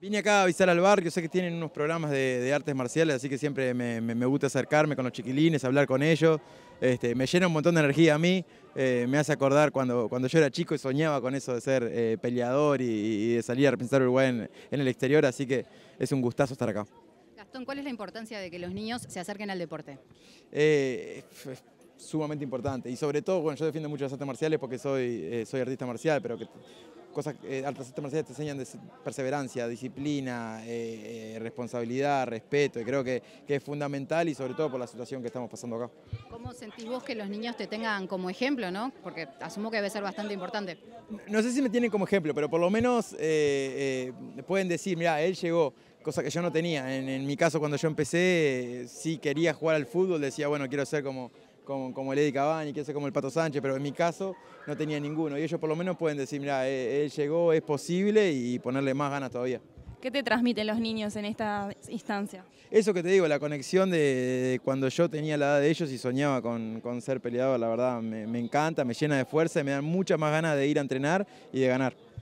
Vine acá a avisar al barrio, sé que tienen unos programas de, artes marciales, así que siempre me, gusta acercarme con los chiquilines, hablar con ellos. Este, me llena un montón de energía a mí, eh, me hace acordar cuando, cuando yo era chico y soñaba con eso de ser eh, peleador y, de salir a representar Uruguay en, el exterior, así que es un gustazo estar acá. Gastón, ¿cuál es la importancia de que los niños se acerquen al deporte? Eh, sumamente importante. Y sobre todo, bueno, yo defiendo mucho las artes marciales porque soy, eh, soy artista marcial, pero que cosas que eh, te enseñan de perseverancia, disciplina, eh, eh, responsabilidad, respeto, y creo que, es fundamental y sobre todo por la situación que estamos pasando acá. ¿Cómo sentís vos que los niños te tengan como ejemplo, no? Porque asumo que debe ser bastante importante. No, sé si me tienen como ejemplo, pero por lo menos eh, pueden decir, mira, él llegó, cosa que yo no tenía. En, en mi caso, cuando yo empecé, sí quería jugar al fútbol, decía, bueno, quiero ser como como, el Eddie Cavani, que es como el Pato Sánchez, pero en mi caso no tenía ninguno. Y ellos por lo menos pueden decir, mira, eh, él llegó, es posible y ponerle más ganas todavía. ¿Qué te transmiten los niños en esta instancia? Eso que te digo, la conexión de, cuando yo tenía la edad de ellos y soñaba con, ser peleador, la verdad me, encanta, me llena de fuerza y me da muchas más ganas de ir a entrenar y de ganar.